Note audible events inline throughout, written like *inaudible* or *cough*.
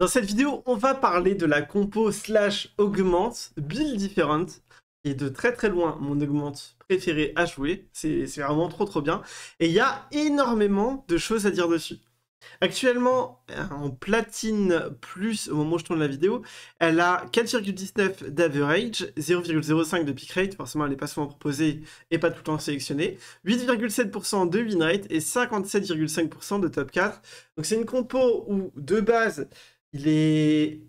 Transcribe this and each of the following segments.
Dans cette vidéo, on va parler de la compo slash augmente, build different. Et de très très loin, mon augmente préféré à jouer. C'est vraiment trop trop bien. Et il y a énormément de choses à dire dessus. Actuellement, euh, en platine plus, au moment où je tourne la vidéo, elle a 4,19 d'average, 0,05 de pick rate, forcément elle n'est pas souvent proposée et pas tout le temps sélectionnée, 8,7% de win rate et 57,5% de top 4. Donc c'est une compo où, de base, il est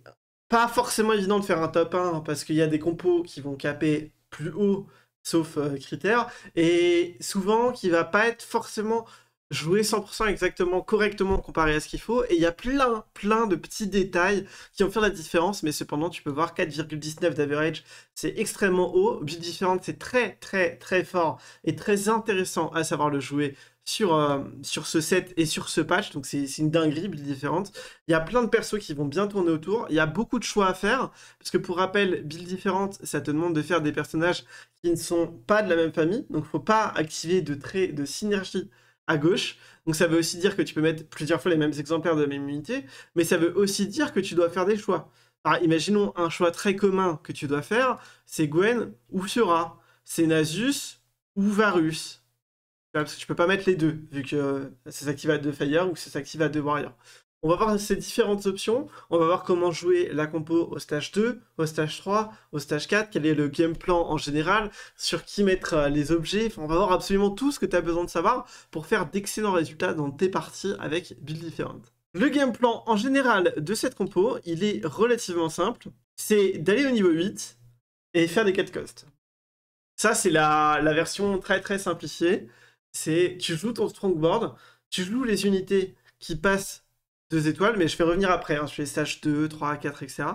pas forcément évident de faire un top 1 parce qu'il y a des compos qui vont caper plus haut sauf euh, critères et souvent qui va pas être forcément jouer 100% exactement correctement comparé à ce qu'il faut. Et il y a plein, plein de petits détails qui vont faire la différence. Mais cependant, tu peux voir 4,19 d'average, c'est extrêmement haut. Build différente, c'est très, très, très fort et très intéressant à savoir le jouer sur, euh, sur ce set et sur ce patch. Donc c'est une dinguerie différente. Il y a plein de persos qui vont bien tourner autour. Il y a beaucoup de choix à faire. Parce que pour rappel, build différente, ça te demande de faire des personnages qui ne sont pas de la même famille. Donc faut pas activer de traits de synergie à gauche. Donc ça veut aussi dire que tu peux mettre plusieurs fois les mêmes exemplaires de la même unité, mais ça veut aussi dire que tu dois faire des choix. Alors imaginons un choix très commun que tu dois faire, c'est Gwen ou Sura, c'est Nasus ou Varus. Parce que tu peux pas mettre les deux, vu que euh, ça s'active à deux Fire ou que ça s'active à deux Warrior. On va voir ces différentes options, on va voir comment jouer la compo au stage 2, au stage 3, au stage 4, quel est le game plan en général, sur qui mettre euh, les objets, on va voir absolument tout ce que tu as besoin de savoir pour faire d'excellents résultats dans tes parties avec build différentes. Le game plan en général de cette compo, il est relativement simple, c'est d'aller au niveau 8 et faire des 4 costs. Ça, c'est la, la version très très simplifiée. C'est tu joues ton strongboard, tu joues les unités qui passent deux étoiles, mais je vais revenir après. Hein. Je fais SH2, 3, 4, etc.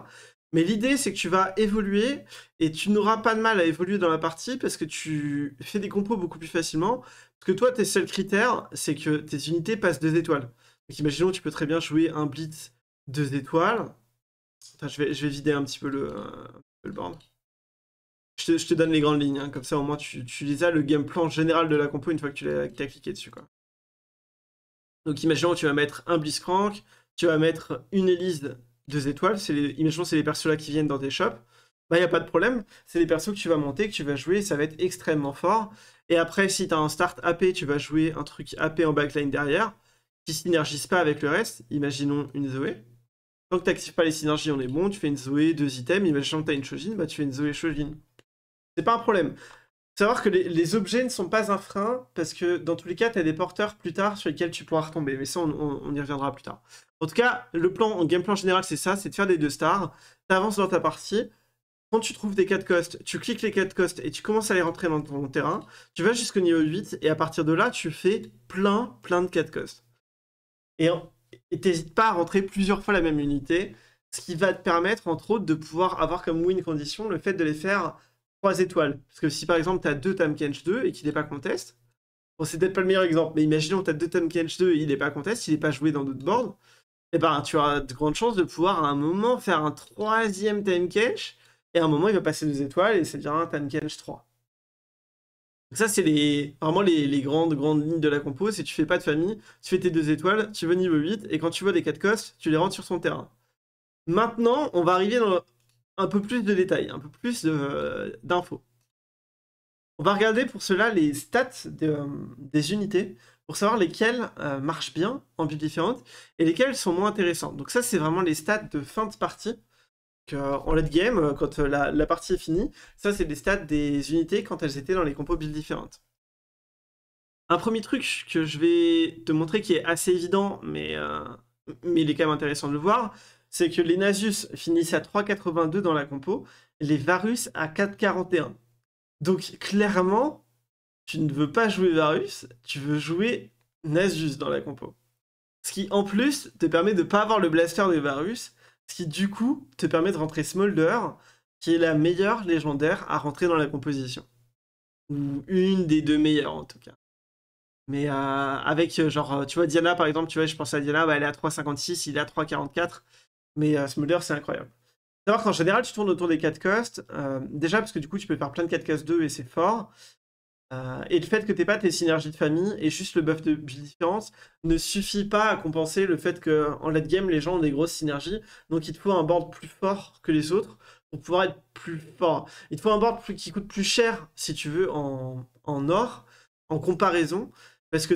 Mais l'idée, c'est que tu vas évoluer et tu n'auras pas de mal à évoluer dans la partie parce que tu fais des compos beaucoup plus facilement. Parce que toi, tes seuls critères, c'est que tes unités passent deux étoiles. Donc imaginons, tu peux très bien jouer un blitz deux étoiles. Enfin, je, vais, je vais vider un petit peu le, board. Je te, donne les grandes lignes, hein. comme ça au moins tu, tu le game plan général de la compo une fois que tu as, as cliqué dessus. Quoi. Donc imaginons tu vas mettre un Blitzcrank, tu vas mettre une Elise deux étoiles, c'est les, imaginons c'est les persos là qui viennent dans tes shops, bah il n'y a pas de problème, c'est les persos que tu vas monter, que tu vas jouer, ça va être extrêmement fort. Et après si tu as un start AP, tu vas jouer un truc AP en backline derrière, qui synergise pas avec le reste, imaginons une Zoé. Tant que tu n'actives pas les synergies, on est bon, tu fais une Zoé, deux items, imaginons que tu as une Shojin, bah tu fais une Zoé Shojin. C'est pas un problème savoir que les, objets ne sont pas un frein, parce que dans tous les cas, tu as des porteurs plus tard sur lesquels tu pourras retomber. Mais ça, on, y reviendra plus tard. En tout cas, le plan en game plan général, c'est ça c'est de faire des deux stars. Tu avances dans ta partie. Quand tu trouves des 4 costes, tu cliques les 4 costes et tu commences à les rentrer dans ton terrain. Tu vas jusqu'au niveau 8 et à partir de là, tu fais plein, plein de 4 costes. Et t'hésites pas à rentrer plusieurs fois la même unité, ce qui va te permettre, entre autres, de pouvoir avoir comme win condition le fait de les faire 3 étoiles. Parce que si par exemple, tu as 2 Tamkench 2 et qu'il n'est pas contest, bon, c'est peut-être pas le meilleur exemple, mais imaginons que tu as 2 Tamkench 2 et il n'est pas contest, il n'est pas joué dans d'autres boards, et eh ben tu auras de grandes chances de pouvoir à un moment faire un troisième Tamkench, et à un moment, il va passer 2 étoiles et c'est dire un Tamkench 3. Donc ça, c'est les, vraiment les, grandes, grandes lignes de la compo. si tu fais pas de famille, tu fais tes deux étoiles, tu vas niveau 8, et quand tu vois des 4 Costs, tu les rentres sur son terrain. Maintenant, on va arriver dans un peu plus de détails, un peu plus euh, d'infos. On va regarder pour cela les stats euh, des unités pour savoir lesquelles euh, marchent bien en build différente et lesquelles sont moins intéressantes. Donc ça, c'est vraiment les stats de fin de partie. Donc, en late game, quand la, partie est finie, ça, c'est les stats des unités quand elles étaient dans les compos build différentes. Un premier truc que je vais te montrer qui est assez évident, mais, mais il est quand même intéressant de le voir, c'est que les Nasus finissent à 3,82 dans la compo, les Varus à 4,41. Donc clairement, tu ne veux pas jouer Varus, tu veux jouer Nasus dans la compo. Ce qui en plus te permet de ne pas avoir le blaster de Varus, ce qui du coup te permet de rentrer Smolder, qui est la meilleure légendaire à rentrer dans la composition. Ou une des deux meilleures en tout cas. Mais euh, avec, euh, genre, euh, tu vois, Diana, par exemple, tu vois, je pense à Diana, bah, elle est à 3,56, il est à 3,44. Mais euh, Smolder, c'est incroyable. Savoir qu'en général, tu tournes autour des 4 costs. Euh, déjà, parce que du coup, tu peux faire plein de 4 costs 2 et c'est fort. Euh, et le fait que n'aies pas tes synergies de famille et juste le buff de différence ne suffit pas à compenser le fait que en late game les gens ont des grosses synergies donc il te faut un board plus fort que les autres pour pouvoir être plus fort. Il te faut un board qui coûte plus cher si tu veux en or en comparaison parce que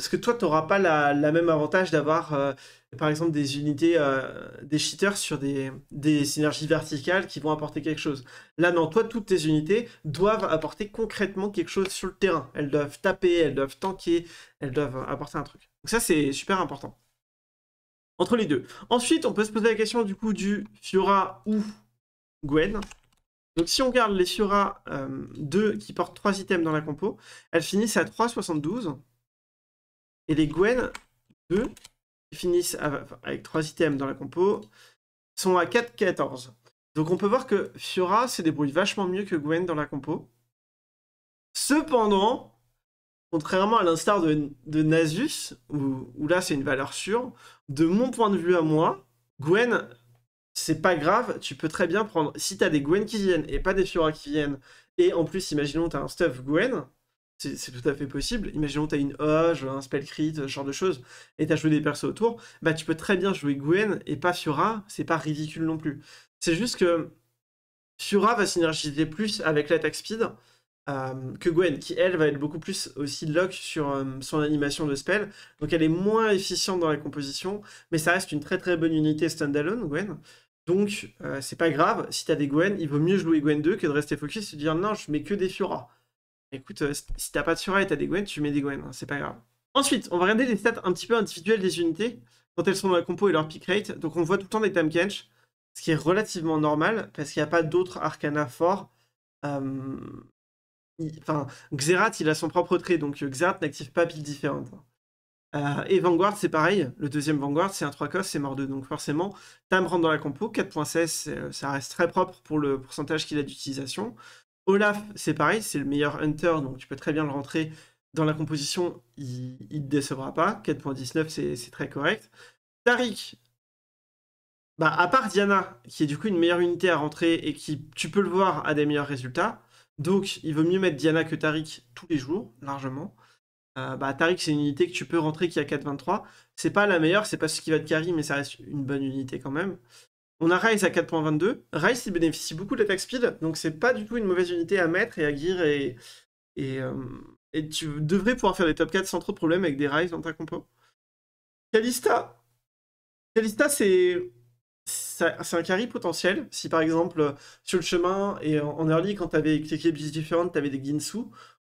parce que toi, tu n'auras pas la, même avantage d'avoir, euh, par exemple, des unités, euh, des cheaters sur des, synergies verticales qui vont apporter quelque chose. Là, non, toi, toutes tes unités doivent apporter concrètement quelque chose sur le terrain. Elles doivent taper, elles doivent tanker, elles doivent apporter un truc. Donc ça, c'est super important. Entre les deux. Ensuite, on peut se poser la question du coup du Fiora ou Gwen. Donc si on garde les Fiora 2 euh, qui portent 3 items dans la compo, elles finissent à 3,72. Et les Gwen 2, qui finissent avec 3 items dans la compo, sont à 4-14. Donc on peut voir que Fiora se débrouille vachement mieux que Gwen dans la compo. Cependant, contrairement à l'instar de, Nasus, où, où là c'est une valeur sûre, de mon point de vue à moi, Gwen, c'est pas grave, tu peux très bien prendre. Si t'as des Gwen qui viennent et pas des Fiora qui viennent, et en plus, imaginons t'as un stuff Gwen, c'est tout à fait possible. Imaginons que tu as une Hoge, un Spellcrit, ce genre de choses, et tu as joué des persos autour, bah tu peux très bien jouer Gwen et pas Fiora, c'est pas ridicule non plus. C'est juste que Fiora va synergiser plus avec l'attaque speed euh, que Gwen, qui elle va être beaucoup plus aussi lock sur euh, son animation de spell, donc elle est moins efficiente dans la composition, mais ça reste une très très bonne unité standalone, Gwen. Donc euh, c'est pas grave, si tu as des Gwen, il vaut mieux jouer Gwen 2 que de rester focus et de dire non, je mets que des Fiora. Écoute, euh, si t'as pas de Sura et t'as des Gwen, tu mets des Gwen, hein, c'est pas grave. Ensuite, on va regarder les stats un petit peu individuelles des unités quand elles sont dans la compo et leur pick rate. Donc on voit tout le temps des Tam Kench, ce qui est relativement normal parce qu'il n'y a pas d'autres Arcana forts. Euh, enfin, Xerath, il a son propre trait, donc euh, Xerath n'active pas pile différente. Hein. et Vanguard, c'est pareil. Le deuxième Vanguard, c'est un 3 cos, c'est mort 2. Donc forcément, Tam rentre dans la compo. 4.16, ça reste très propre pour le pourcentage qu'il a d'utilisation. Olaf, c'est pareil, c'est le meilleur hunter, donc tu peux très bien le rentrer dans la composition, il ne te décevra pas. 4.19, c'est très correct. Tariq, bah, à part Diana, qui est du coup une meilleure unité à rentrer et qui, tu peux le voir, a des meilleurs résultats. Donc, il vaut mieux mettre Diana que Tariq tous les jours, largement. Euh, bah, Tariq, c'est une unité que tu peux rentrer qui a 4.23. C'est pas la meilleure, c'est pas ce qui va te carry, mais ça reste une bonne unité quand même. On a Rise à 4.22. Rise, il bénéficie beaucoup de l'attaque speed, donc c'est pas du tout une mauvaise unité à mettre et à gear et, et, euh, tu devrais pouvoir faire des top 4 sans trop de problèmes avec des Rise dans ta compo. Kalista. Kalista, c'est. C'est un carry potentiel. Si par exemple, sur le chemin et en early, quand t'avais cliqué différentes, tu t'avais des Ginsu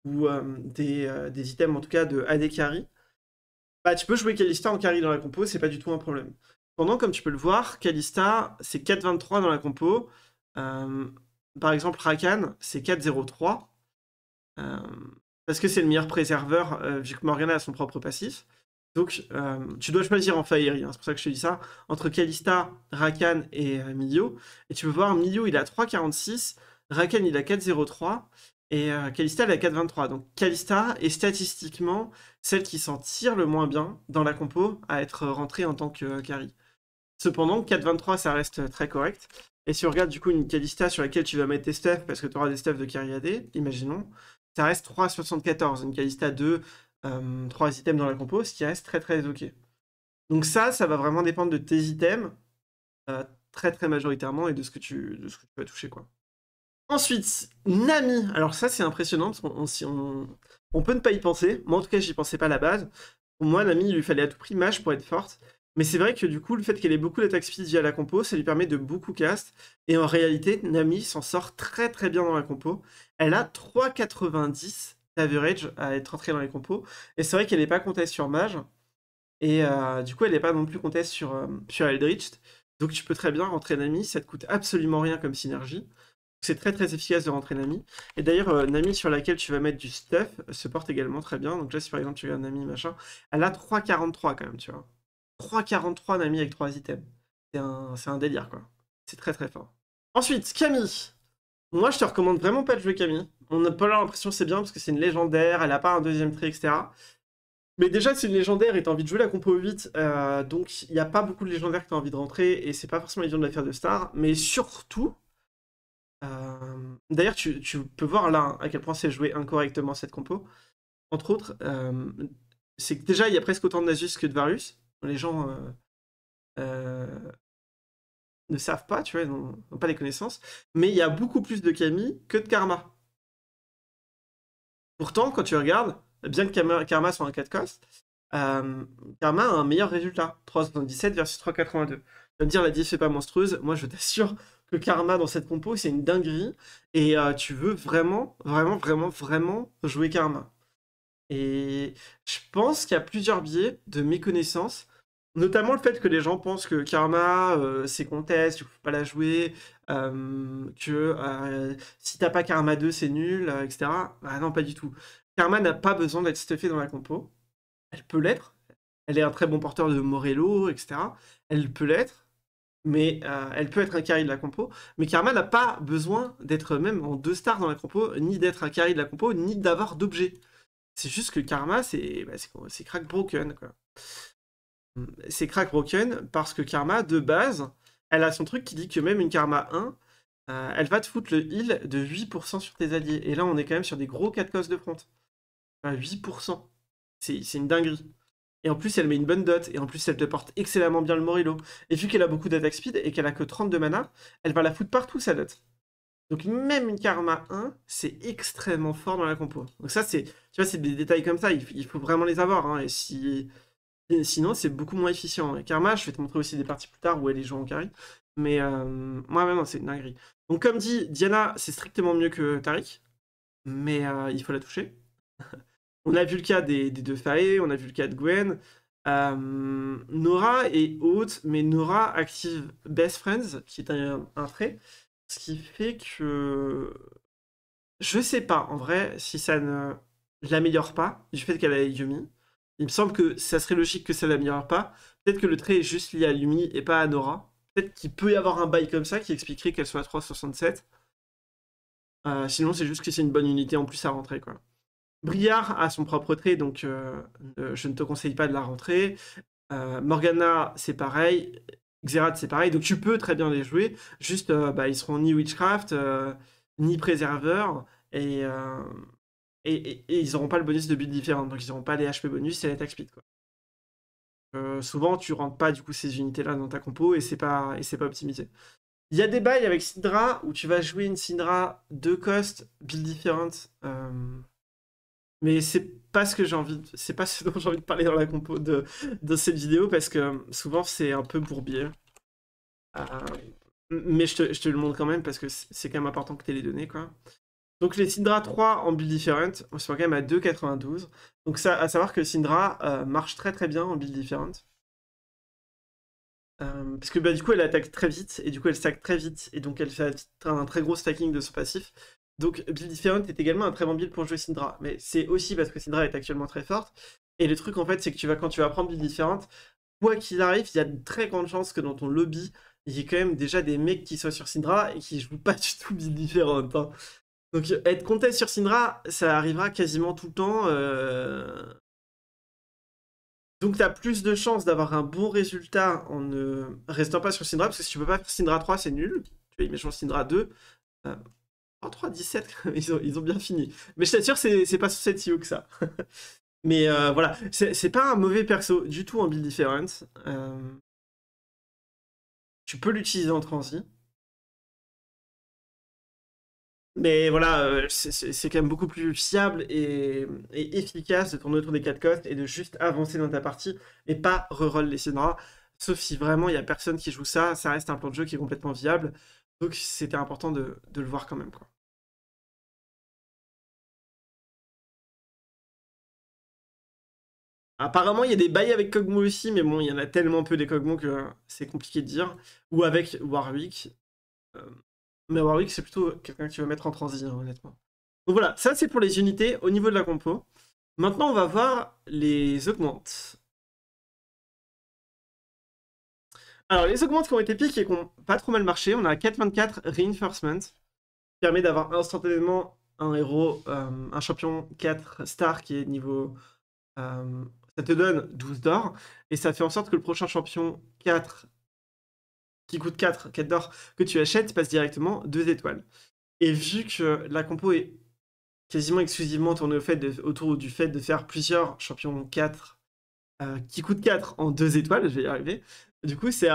ou euh, des, euh, des, items en tout cas de AD carry, bah tu peux jouer Kalista en carry dans la compo, c'est pas du tout un problème. Pendant, comme tu peux le voir, Kalista, c'est 423 dans la compo. Euh, par exemple, Rakan, c'est 403 euh, parce que c'est le meilleur préserveur, J'ai euh, vu que Morgana a son propre passif. Donc, tu dois choisir en faillerie, hein, c'est pour ça que je te dis ça, entre Kalista, Rakan et Milio. Et tu peux voir, Milio, il a 346, Rakan, il a 403 et Kalista, elle a 423. Donc, Kalista est statistiquement celle qui s'en tire le moins bien dans la compo à être rentrée en tant que carry. Cependant, 423, ça reste très correct. Et si on regarde du coup une Kalista sur laquelle tu vas mettre tes stuffs parce que tu auras des stuffs de Kyriade, imaginons, ça reste 3,74. Une Kalista 2, 3 items dans la compo, ce qui reste très très ok. Donc ça, ça va vraiment dépendre de tes items, euh, très très majoritairement, et de ce que tu, vas toucher. quoi. Ensuite, Nami. Alors ça, c'est impressionnant, parce qu'on on, peut ne pas y penser. Moi, en tout cas, j'y pensais pas à la base. Pour moi, Nami, il lui fallait à tout prix Mage pour être forte. Mais c'est vrai que du coup, le fait qu'elle ait beaucoup d'attaque speed via la compo, ça lui permet de beaucoup cast. Et en réalité, Nami s'en sort très très bien dans la compo. Elle a 3,90 average à être entrée dans les compos. Et c'est vrai qu'elle n'est pas comptée sur Mage. Et euh, du coup, elle n'est pas non plus comptée sur, euh, sur Eldritch. Donc tu peux très bien rentrer Nami. Ça te coûte absolument rien comme synergie. C'est très très efficace de rentrer Nami. Et d'ailleurs, euh, Nami sur laquelle tu vas mettre du stuff se porte également très bien. Donc là, si par exemple tu un Nami, machin, elle a 3,43 quand même, tu vois. 3,43 Nami avec 3 items. C'est un, délire, quoi. C'est très très fort. Ensuite, Camille. Moi, je te recommande vraiment pas de jouer Camille. On n'a pas l'impression que c'est bien parce que c'est une légendaire, elle a pas un deuxième trait, etc. Mais déjà, c'est une légendaire et t'as envie de jouer la compo 8, euh, donc il n'y a pas beaucoup de légendaires que t'as envie de rentrer et c'est pas forcément évident de la faire de star. Mais surtout, euh, d'ailleurs, tu, peux voir là hein, à quel point c'est joué incorrectement cette compo. Entre autres, euh, c'est que déjà, il y a presque autant de Nasus que de Varus les gens euh, euh, ne savent pas, tu vois, n'ont pas les connaissances. Mais il y a beaucoup plus de Camille que de Karma. Pourtant, quand tu regardes, bien que Karma, Karma soit un 4 cost, euh, Karma a un meilleur résultat. 3,77 versus 3,82. Tu vas me dire, la diff n'est pas monstrueuse. Moi, je t'assure que Karma dans cette compo, c'est une dinguerie. Et tu veux vraiment, vraiment, vraiment, vraiment jouer Karma. Et je pense qu'il y a plusieurs biais de méconnaissance Notamment le fait que les gens pensent que Karma, euh, c'est contest, il faut pas la jouer, euh, que euh, si t'as pas Karma 2, c'est nul, etc. Bah non, pas du tout. Karma n'a pas besoin d'être stuffée dans la compo. Elle peut l'être. Elle est un très bon porteur de Morello, etc. Elle peut l'être. Mais elle peut être un carry de la compo. Mais Karma n'a pas besoin d'être même en deux stars dans la compo, ni d'être un carry de la compo, ni d'avoir d'objets. C'est juste que Karma, c'est bah, crack broken. Quoi c'est Broken parce que Karma, de base, elle a son truc qui dit que même une Karma 1, euh, elle va te foutre le heal de 8% sur tes alliés. Et là, on est quand même sur des gros 4 cos de front. Enfin, 8%. C'est une dinguerie. Et en plus, elle met une bonne dot. Et en plus, elle te porte excellemment bien le morillo. Et vu qu'elle a beaucoup d'attaque speed et qu'elle a que 32 mana, elle va la foutre partout, sa dot. Donc même une Karma 1, c'est extrêmement fort dans la compo. Donc ça, c'est tu vois, c'est des détails comme ça. Il, faut vraiment les avoir. Hein. Et si sinon, c'est beaucoup moins efficient. Karma, je vais te montrer aussi des parties plus tard où elle est jouée en carry. Mais euh, moi maintenant c'est une dinguerie. Donc, comme dit, Diana, c'est strictement mieux que Tariq. Mais euh, il faut la toucher. *laughs* on a vu le cas des, deux Fae, on a vu le cas de Gwen. Euh, Nora est haute, mais Nora active Best Friends, qui est un, un trait. Ce qui fait que. Je sais pas, en vrai, si ça ne l'améliore pas, du fait qu'elle a Yumi. Il me semble que ça serait logique que ça l'améliore pas. Peut-être que le trait est juste lié à Lumi et pas à Nora. Peut-être qu'il peut y avoir un bail comme ça qui expliquerait qu'elle soit à 367. Euh, sinon, c'est juste que c'est une bonne unité en plus à rentrer. Quoi. Briard a son propre trait, donc euh, je ne te conseille pas de la rentrer. Euh, Morgana, c'est pareil. Xerath, c'est pareil. Donc tu peux très bien les jouer. Juste, bah, ils seront ni Witchcraft, ni Préserveur. Et et, ils n'auront pas le bonus de build différent, donc ils n'auront pas les HP bonus et les tax speed. Euh, souvent, tu rentres pas du coup ces unités-là dans ta compo et c'est pas, pas optimisé. Il y a des bails avec Syndra où tu vas jouer une Syndra de cost, build différent. Euh, mais c'est pas ce que j'ai envie, c'est pas ce dont j'ai envie de parler dans la compo de, cette vidéo parce que euh, souvent c'est un peu bourbier. Mais je te... le montre quand même parce que c'est quand même important que tu aies les données quoi. Donc les Syndra 3 en build different on se voit quand même à 2,92. Donc ça, à savoir que Syndra euh, marche très très bien en build différente. Euh, parce que bah, du coup elle attaque très vite et du coup elle stack très vite et donc elle fait un très gros stacking de son passif. Donc build different est également un très bon build pour jouer Syndra. Mais c'est aussi parce que Syndra est actuellement très forte. Et le truc en fait c'est que tu vas quand tu vas prendre build différente, quoi qu'il arrive, il y a de très grandes chances que dans ton lobby, il y ait quand même déjà des mecs qui soient sur Syndra et qui jouent pas du tout build différente. Hein. Donc être content sur Syndra, ça arrivera quasiment tout le temps. Euh. Donc tu as plus de chances d'avoir un bon résultat en ne restant pas sur Syndra, parce que si tu peux pas faire Syndra 3, c'est nul. Tu es méchant Syndra 2. Euh, en 3, 17, *laughs* ils ont, ils ont bien fini. Mais je t'assure, c'est pas sur cette CEO que ça. *laughs* Mais euh, voilà, c'est pas un mauvais perso du tout en build difference. Tu peux l'utiliser en transi. Mais voilà, euh, c'est quand même beaucoup plus fiable et, efficace de tourner autour des quatre costes et de juste avancer dans ta partie et pas reroll les scénarios. Sauf si vraiment il n'y a personne qui joue ça, ça reste un plan de jeu qui est complètement viable. Donc c'était important de, le voir quand même. Apparemment, il y a des bails avec Kogmo aussi, mais bon, il y en a tellement peu des Kogmo que c'est compliqué de dire. Ou avec Warwick. Euh, mais Warwick, c'est plutôt quelqu'un qui veut mettre en transition, hein, honnêtement. Donc voilà, ça c'est pour les unités au niveau de la compo. Maintenant, on va voir les augmentes. Alors, les augmentes qui ont été piques et qui n'ont pas trop mal marché, on a 424 Reinforcement, qui permet d'avoir instantanément un héros, euh, un champion 4 star qui est niveau... Euh, ça te donne 12 d'or, et ça fait en sorte que le prochain champion 4 qui coûte 4, 4 d'or, que tu achètes, passe directement 2 étoiles. Et vu que la compo est quasiment exclusivement tournée au fait de, autour du fait de faire plusieurs champions 4 euh, qui coûtent 4 en 2 étoiles, je vais y arriver, du coup c'est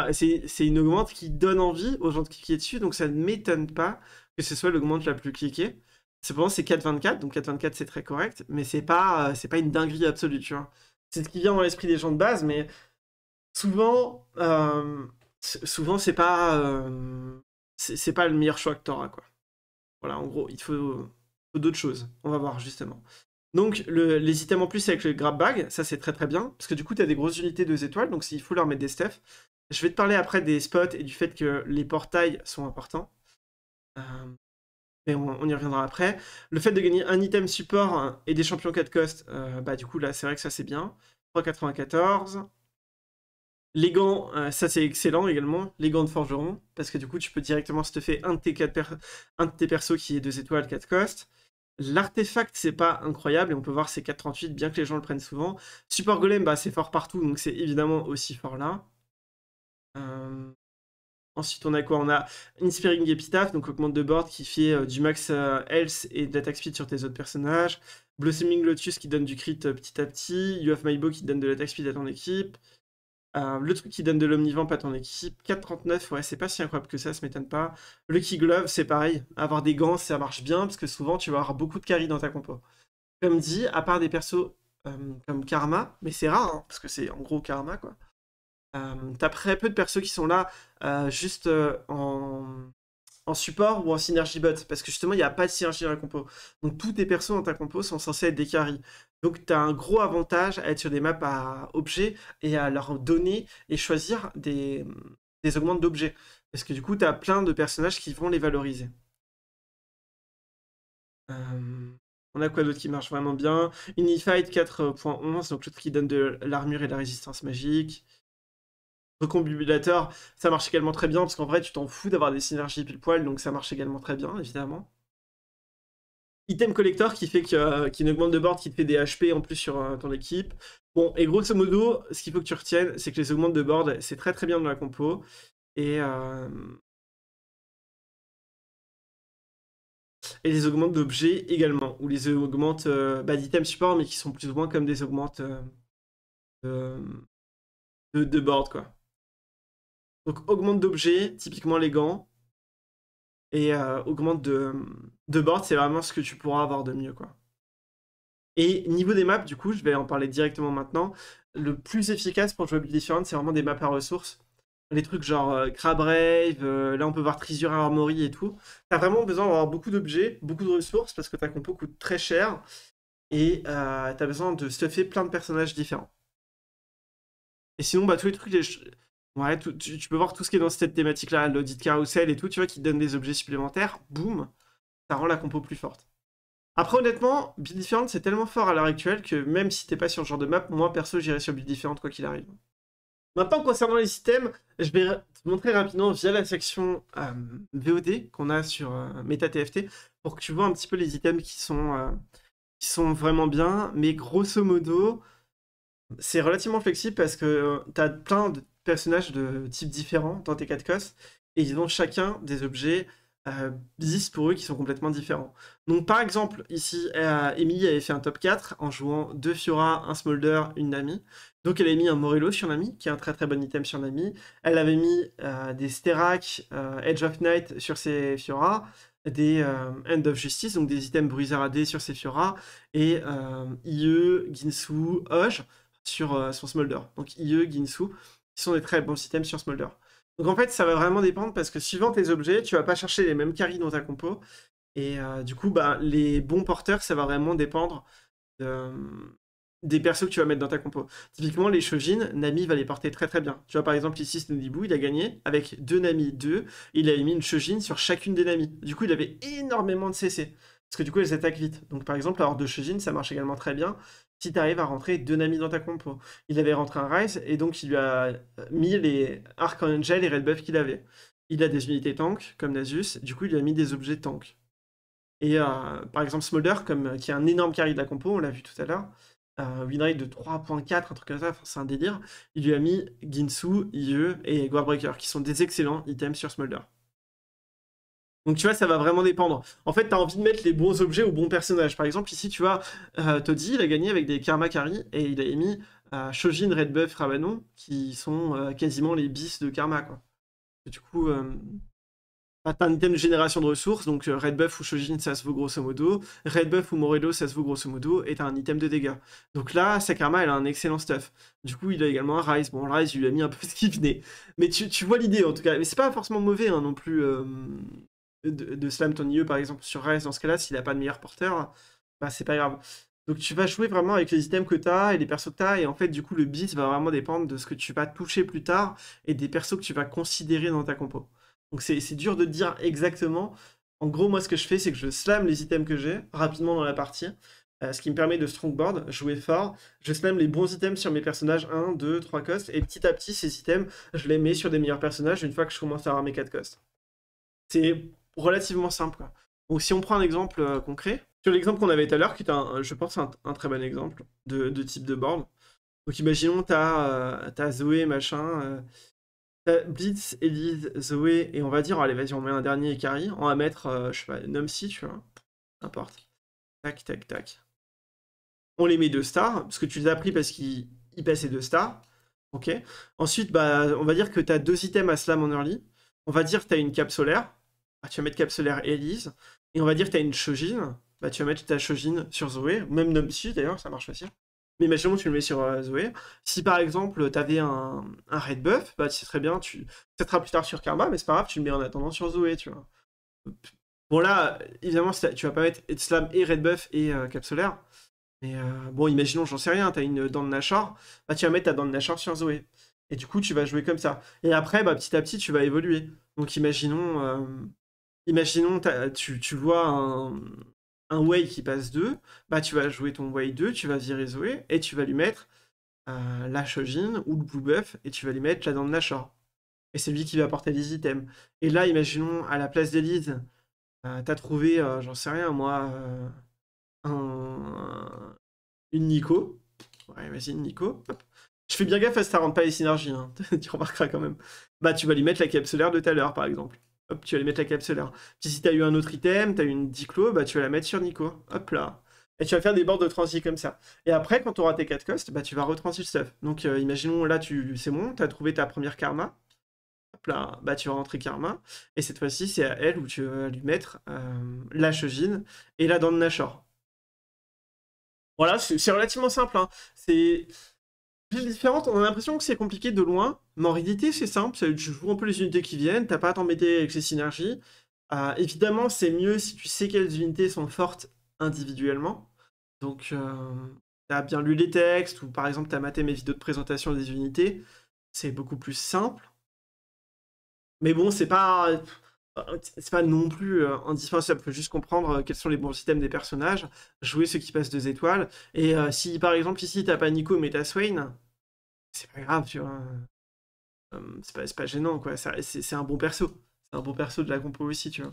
une augmente qui donne envie aux gens de cliquer dessus, donc ça ne m'étonne pas que ce soit l'augmente la plus cliquée. Cependant c'est 4.24, donc 4.24 c'est très correct, mais c'est pas, euh, pas une dinguerie absolue, tu vois. C'est ce qui vient dans l'esprit des gens de base, mais souvent... Euh, souvent c'est pas euh, c'est pas le meilleur choix que t'auras quoi. Voilà, en gros, il faut, d'autres choses. On va voir justement. Donc les items en plus avec le grab bag, ça c'est très très bien parce que du coup tu as des grosses unités deux étoiles donc il faut leur mettre des stuff, Je vais te parler après des spots et du fait que les portails sont importants. Euh, mais on, y reviendra après. Le fait de gagner un item support et des champions 4 cost, euh, bah du coup là c'est vrai que ça c'est bien. 3,94. Les gants, euh, ça c'est excellent également, les gants de forgeron, parce que du coup tu peux directement stuffer un de tes, un de tes persos qui est 2 étoiles, 4 cost. L'artefact, c'est pas incroyable, et on peut voir c'est 4.38, bien que les gens le prennent souvent. Support golem, bah, c'est fort partout, donc c'est évidemment aussi fort là. Euh, ensuite, on a quoi On a Inspiring Epitaph, donc augmente de board qui fait euh, du max health et de l'attaque speed sur tes autres personnages. Blossoming Lotus qui donne du crit petit à petit. You have My Bow qui donne de l'attaque speed à ton équipe. Euh, le truc qui donne de l'omnivamp à ton équipe, 4,39, ouais, c'est pas si incroyable que ça, ça m'étonne pas. Le key glove, c'est pareil. Avoir des gants, ça marche bien, parce que souvent, tu vas avoir beaucoup de carry dans ta compo. Comme dit, à part des persos euh, comme Karma, mais c'est rare, hein, parce que c'est en gros Karma, quoi. Euh, t'as très peu de persos qui sont là juste en, en support ou en synergie bot, parce que justement, il n'y a pas de synergie dans la compo. Donc tous tes persos dans ta compo sont censés être des carry. Donc tu as un gros avantage à être sur des maps à objets et à leur donner et choisir des, augmentes d'objets. Parce que du coup, tu as plein de personnages qui vont les valoriser. Euh, on a quoi d'autre qui marche vraiment bien Unified 4.11, donc tout ce qui donne de l'armure et de la résistance magique. Recombulator, ça marche également très bien, parce qu'en vrai, tu t'en fous d'avoir des synergies pile poil, donc ça marche également très bien, évidemment. Item collector qui fait que, euh, qui augmente de board qui te fait des HP en plus sur euh, ton équipe. Bon, et grosso modo, ce qu'il faut que tu retiennes, c'est que les augmentes de board, c'est très très bien dans la compo. Et, euh, les augmentes d'objets également, ou les augmentes bah, d'items support, mais qui sont plus ou moins comme des augmentes de, de board, quoi. Donc augmente d'objets, typiquement les gants, et euh, augmente de, de board, c'est vraiment ce que tu pourras avoir de mieux. quoi. Et niveau des maps, du coup, je vais en parler directement maintenant. Le plus efficace pour jouer différentes, c'est vraiment des maps à ressources. Les trucs genre euh, Crab Rave, euh, là on peut voir Treasure Armory et tout. T'as vraiment besoin d'avoir beaucoup d'objets, beaucoup de ressources, parce que ta compo coûte très cher. Et t'as besoin de stuffer plein de personnages différents. Et sinon, bah, tous les trucs, les, Ouais, tu, peux voir tout ce qui est dans cette thématique-là, l'audit carousel et tout, tu vois, qui te donne des objets supplémentaires, boum, ça rend la compo plus forte. Après, honnêtement, Build Different, c'est tellement fort à l'heure actuelle que même si t'es pas sur ce genre de map, moi, perso, j'irai sur Build Different, quoi qu'il arrive. Maintenant, concernant les items, je vais te montrer rapidement via la section euh, VOD qu'on a sur euh, MetaTFT pour que tu vois un petit peu les items qui sont, euh, qui sont vraiment bien. Mais grosso modo, c'est relativement flexible parce que tu as plein de personnages de type différents dans tes 4 cosses, et ils ont chacun des objets euh, pour eux qui sont complètement différents. Donc par exemple, ici, euh, avait fait un top 4 en jouant deux Fiora, un Smolder, une Nami. Donc elle avait mis un Morello sur Nami, qui est un très très bon item sur Nami. Elle avait mis euh, des Sterak, euh, Edge of Night sur ses Fiora, des End euh, of Justice, donc des items Bruiser AD sur ses Fiora, et IE, Ginsu, Hoge sur son Smolder. Donc IE, Ginsu, sont des très bons systèmes sur Smolder. Donc en fait, ça va vraiment dépendre parce que suivant tes objets, tu vas pas chercher les mêmes caries dans ta compo. Et euh, du coup, bah, les bons porteurs, ça va vraiment dépendre euh, des persos que tu vas mettre dans ta compo. Typiquement, les Shojin, Nami va les porter très très bien. Tu vois, par exemple, ici, Snodibou, il a gagné avec deux Nami 2. Il a mis une Shojin sur chacune des Nami. Du coup, il avait énormément de CC. Parce que du coup, elles attaquent vite. Donc, par exemple, alors horde de ça marche également très bien si tu arrives à rentrer deux Nami dans ta compo. Il avait rentré un Rise et donc il lui a euh, mis les Archangel et Red Buff qu'il avait. Il a des unités tank comme Nasus, du coup il lui a mis des objets tank. Et euh, par exemple Smolder, euh, qui a un énorme carry de la compo, on l'a vu tout à l'heure, euh, winrate de 3.4, un truc comme ça, c'est un délire. Il lui a mis Ginsu, IE et Guardbreaker, qui sont des excellents items sur Smolder. Donc tu vois, ça va vraiment dépendre. En fait, tu as envie de mettre les bons objets aux bons personnages. Par exemple, ici, tu vois, euh, Toddy, il a gagné avec des Karma Kari et il a émis euh, Shojin, Buff, Rabanon, qui sont euh, quasiment les bis de Karma. Quoi. du coup, t'as un item de génération de ressources, donc euh, Red Buff ou Shojin, ça se vaut grosso modo. Redbuff ou Morello, ça se vaut grosso modo. Et t'as un item de dégâts. Donc là, sa Karma, elle a un excellent stuff. Du coup, il a également un Rise. Bon, le Rise, il lui a mis un peu *laughs* ce qu'il venait. Mais tu, vois l'idée en tout cas. Mais c'est pas forcément mauvais hein, non plus de, slam ton IE par exemple sur Rice, dans ce cas-là, s'il n'a pas de meilleur porteur, bah c'est pas grave. Donc tu vas jouer vraiment avec les items que tu as et les persos que tu as, et en fait, du coup, le beat va vraiment dépendre de ce que tu vas toucher plus tard et des persos que tu vas considérer dans ta compo. Donc c'est dur de dire exactement. En gros, moi, ce que je fais, c'est que je slam les items que j'ai rapidement dans la partie, euh, ce qui me permet de strongboard, jouer fort. Je slam les bons items sur mes personnages 1, 2, 3 costs, et petit à petit, ces items, je les mets sur des meilleurs personnages une fois que je commence à avoir mes 4 costs. C'est relativement simple. Donc si on prend un exemple euh, concret, sur l'exemple qu'on avait tout à l'heure, qui est, un, je pense, un, très bon exemple de, type de board. Donc imaginons, tu as, euh, as, Zoé, machin, euh, Blitz, Elise, Zoé, et on va dire, allez, vas-y, on met un dernier et on va mettre, je sais pas, Nomsi, tu vois, n'importe. Tac, tac, tac. On les met deux stars, parce que tu les as pris parce qu'ils passaient deux stars. Ok. Ensuite, bah, on va dire que tu as deux items à slam en early. On va dire que tu as une cape solaire. Ah, tu vas mettre capsulaire Elise. Et on va dire que tu as une Shojin, bah, tu vas mettre ta Shojin sur Zoé, même Nomsi d'ailleurs, ça marche facile. Mais imaginons que tu le mets sur euh, Zoé. Si par exemple, tu avais un, Red Buff, bah, c'est très bien, tu ça sera plus tard sur Karma, mais c'est pas grave, tu le mets en attendant sur Zoé, tu vois. Bon, là, évidemment, tu vas pas mettre Slam et Red Buff et euh, Capsulaire. Mais euh, bon, imaginons, j'en sais rien, tu as une dent de bah tu vas mettre ta dent de sur Zoé. Et du coup, tu vas jouer comme ça. Et après, bah, petit à petit, tu vas évoluer. Donc imaginons, imaginons, tu, vois un, Way qui passe 2, bah, tu vas jouer ton Way 2, tu vas virer Zoé, et tu vas lui mettre euh, la Shojin ou le Blue Buff, et tu vas lui mettre la Dame de Nashor. Et c'est lui qui va porter les items. Et là, imaginons, à la place d'Elise, tu euh, t'as trouvé, euh, j'en sais rien, moi, un, une Nico. Ouais, vas-y, une Nico. Je fais bien gaffe à ce que ça rentre pas les synergies, hein. *laughs* tu remarqueras quand même. Bah, tu vas lui mettre la capsulaire de tout à l'heure, par exemple. Hop, tu vas lui mettre la capsule Puis si tu as eu un autre item, tu as eu une diclo, bah, tu vas la mettre sur Nico. Hop là. Et tu vas faire des bords de transit comme ça. Et après, quand tu auras tes quatre costs, bah, tu vas retransit le stuff. Donc euh, imaginons, là, tu c'est bon, tu as trouvé ta première karma. Hop là, bah, tu vas rentrer karma. Et cette fois-ci, c'est à elle où tu vas lui mettre euh, la chevine. et la dent de Voilà, c'est relativement simple. Hein. C'est différentes on a l'impression que c'est compliqué de loin, mais en réalité c'est simple, tu joues un peu les unités qui viennent, t'as pas à t'embêter avec ces synergies. Euh, évidemment, c'est mieux si tu sais quelles unités sont fortes individuellement. Donc, euh, t'as bien lu les textes, ou par exemple, t'as maté mes vidéos de présentation des unités. C'est beaucoup plus simple. Mais bon, c'est pas. Euh, c'est pas non plus euh, indispensable, faut juste comprendre euh, quels sont les bons systèmes des personnages, jouer ceux qui passent deux étoiles, et si par exemple ici t'as pas Nico mais t'as Swain, c'est pas grave, tu vois. Hum, c'est pas, gênant, quoi, c'est un bon perso, c'est un bon perso de la compo aussi, tu vois.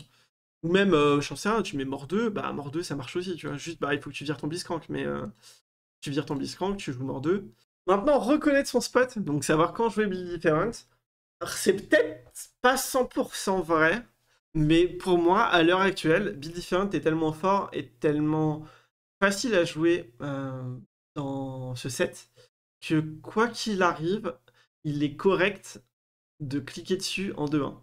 Ou même, j'en sais rien, tu mets mort 2, bah mort 2 ça marche aussi, tu vois, juste bah il faut que tu vires ton biscrank mais tu vires ton biscrank tu joues mort 2. Maintenant, reconnaître son spot, donc savoir quand jouer Billy alors c'est peut-être pas 100% vrai, mais pour moi, à l'heure actuelle, Build Different est tellement fort et tellement facile à jouer euh, dans ce set que quoi qu'il arrive, il est correct de cliquer dessus en 2-1.